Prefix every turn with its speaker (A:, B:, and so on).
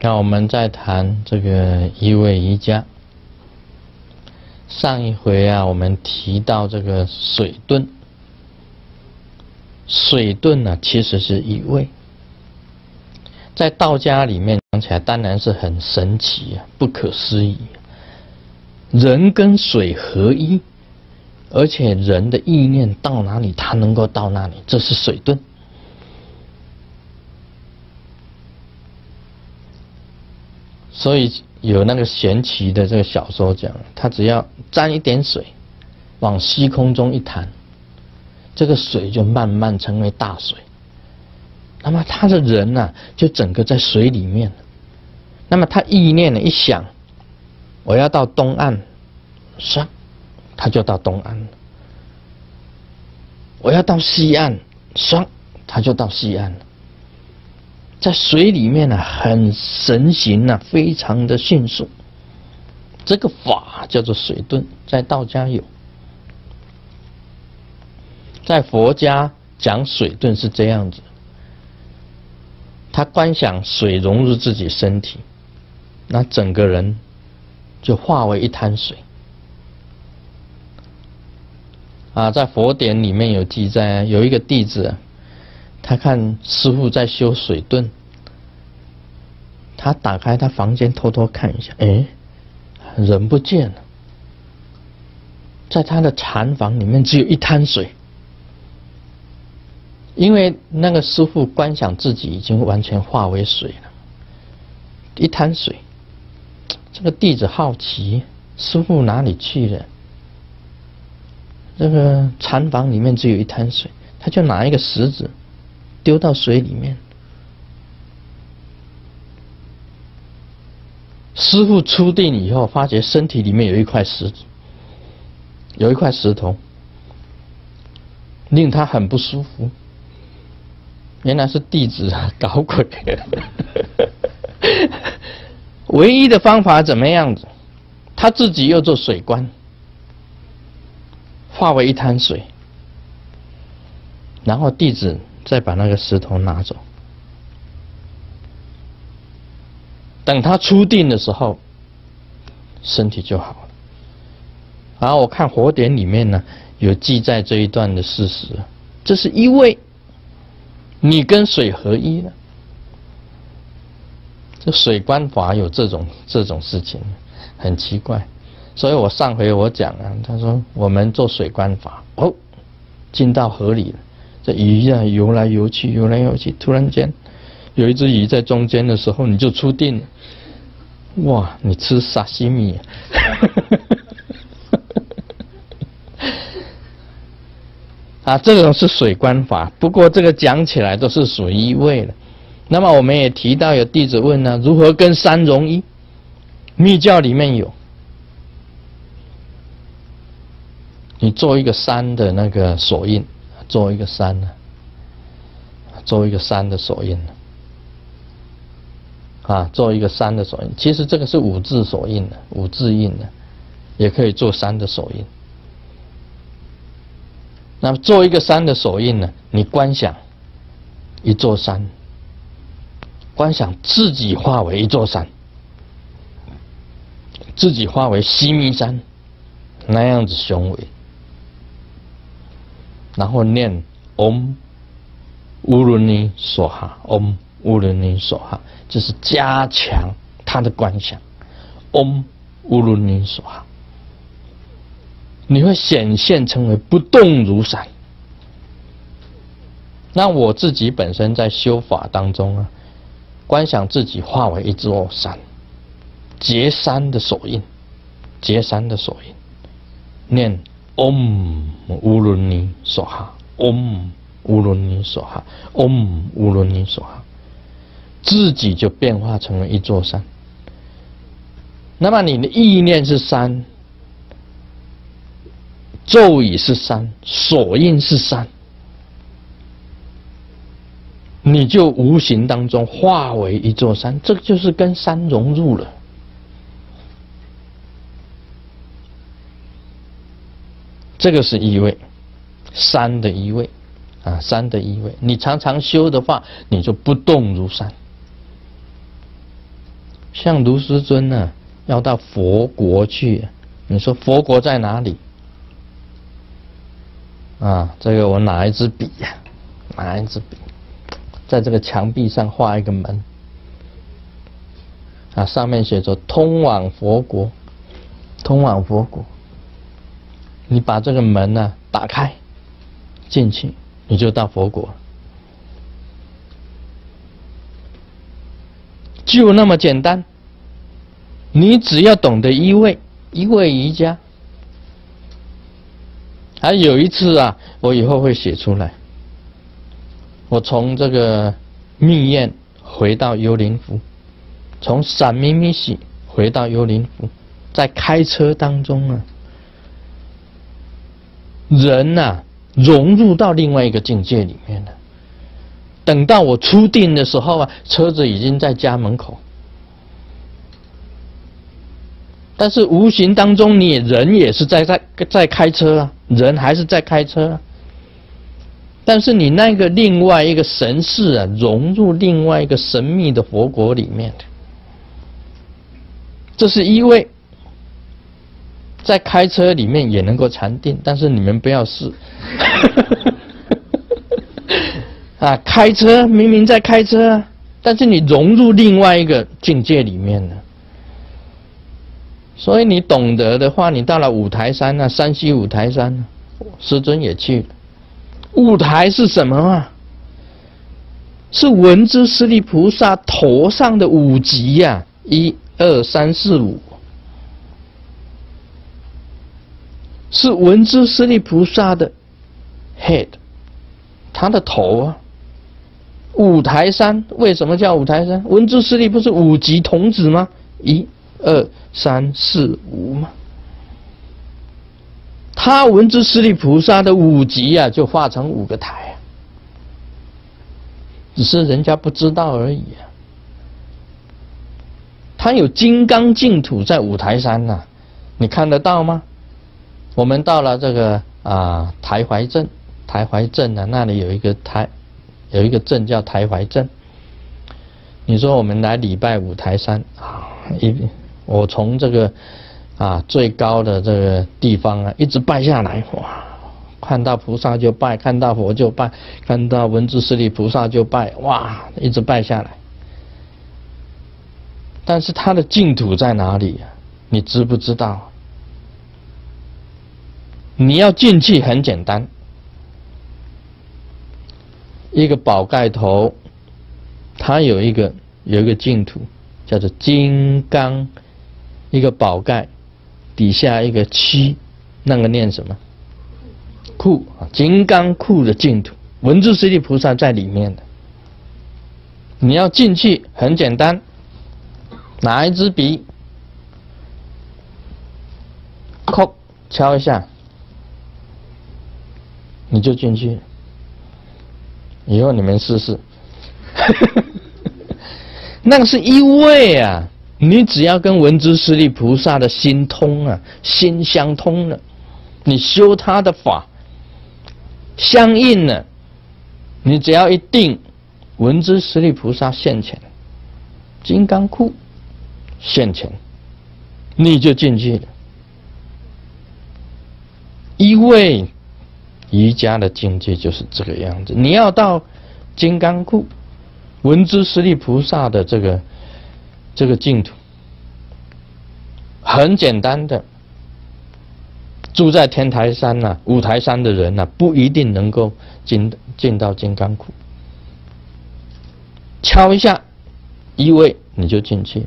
A: 那我们再谈这个一位瑜伽。上一回啊，我们提到这个水遁，水遁呢，其实是一位，在道家里面讲起来，当然是很神奇啊，不可思议。人跟水合一，而且人的意念到哪里，它能够到哪里，这是水遁。所以有那个玄奇的这个小说讲，他只要沾一点水，往虚空中一弹，这个水就慢慢成为大水。那么他的人呢，就整个在水里面。那么他意念呢一想，我要到东岸，唰，他就到东岸了。我要到西岸，唰，他就到西岸了。在水里面呢，很神行啊，非常的迅速。这个法叫做水遁，在道家有，在佛家讲水遁是这样子，他观想水融入自己身体，那整个人就化为一滩水。啊，在佛典里面有记载，有一个弟子。他看师傅在修水遁，他打开他房间偷偷看一下，哎，人不见了，在他的禅房里面只有一滩水，因为那个师傅观想自己已经完全化为水了，一滩水。这个弟子好奇，师傅哪里去了？这个禅房里面只有一滩水，他就拿一个石子。丢到水里面。师傅出定以后，发觉身体里面有一块石，有一块石头，令他很不舒服。原来是弟子啊搞鬼。唯一的方法怎么样子？他自己又做水官，化为一滩水，然后弟子。再把那个石头拿走，等他出定的时候，身体就好了。然后我看《火点里面呢，有记载这一段的事实。这是因为你跟水合一了，这水观法有这种这种事情，很奇怪。所以我上回我讲啊，他说我们做水观法，哦，进到河里了。这鱼啊游来游去，游来游去。突然间，有一只鱼在中间的时候，你就出定了。哇，你吃沙西米！啊，这种是水观法。不过这个讲起来都是属于一位了。那么我们也提到有弟子问呢，如何跟山融一？密教里面有，你做一个山的那个手印。做一个山呢，做一个山的锁印呢，啊，做一个山的锁印。其实这个是五字锁印呢，五字印呢，也可以做山的锁印。那么做一个山的锁印呢，你观想一座山，观想自己化为一座山，自己化为西弥山，那样子雄伟。然后念 “Om”，乌伦尼所哈，Om 乌伦尼所哈，就是加强他的观想。“Om” 乌伦尼所哈，你会显现成为不动如山。那我自己本身在修法当中啊，观想自己化为一座山，结山的手印，结山的手印，念。嗡，乌伦尼所哈，嗡，乌伦尼所哈，嗡，乌伦尼所哈，自己就变化成了一座山。那么你的意念是山，咒语是山，所印是山，你就无形当中化为一座山，这就是跟山融入了。这个是一位，山的一位，啊，山的一位。你常常修的话，你就不动如山。像卢师尊呢，要到佛国去，你说佛国在哪里？啊，这个我拿一支笔呀，拿一支笔，在这个墙壁上画一个门，啊，上面写着“通往佛国”，通往佛国。你把这个门呢打开进去，你就到佛国，就那么简单。你只要懂得一位，一位瑜伽。还有一次啊，我以后会写出来。我从这个密院回到幽灵府，从闪咪咪西回到幽灵府，在开车当中啊。人呐，融入到另外一个境界里面了。等到我出定的时候啊，车子已经在家门口。但是无形当中，你人也是在在在开车啊，人还是在开车。啊。但是你那个另外一个神识啊，融入另外一个神秘的佛国里面这是一位。在开车里面也能够禅定，但是你们不要试。啊，开车明明在开车，但是你融入另外一个境界里面了。所以你懂得的话，你到了五台山，那山西五台山，师尊也去了。五台是什么啊？是文殊师利菩萨头上的五级呀，一二三四五。是文殊师利菩萨的 head，他的头啊。五台山为什么叫五台山？文殊师利不是五级童子吗？一、二、三、四、五吗？他文殊师利菩萨的五级啊，就化成五个台啊。只是人家不知道而已啊。他有金刚净土在五台山呐，你看得到吗？我们到了这个啊，台怀镇，台怀镇呢，那里有一个台，有一个镇叫台怀镇。你说我们来礼拜五台山啊，一我从这个啊最高的这个地方啊，一直拜下来，哇，看到菩萨就拜，看到佛就拜，看到文殊师利菩萨就拜，哇，一直拜下来。但是他的净土在哪里呀？你知不知道？你要进去很简单，一个宝盖头，它有一个有一个净土，叫做金刚，一个宝盖，底下一个七，那个念什么？库啊，金刚库的净土，文殊师利菩萨在里面的。你要进去很简单，拿一支笔，敲一下。你就进去，以后你们试试。那个是一味啊，你只要跟文殊师利菩萨的心通啊，心相通了，你修他的法相应了，你只要一定文殊师利菩萨现前，金刚库现前，你就进去了，一味。瑜伽的境界就是这个样子。你要到金刚窟文殊师利菩萨的这个这个净土，很简单的，住在天台山呐、五台山的人呐，不一定能够进进到金刚窟。敲一下，一位你就进去。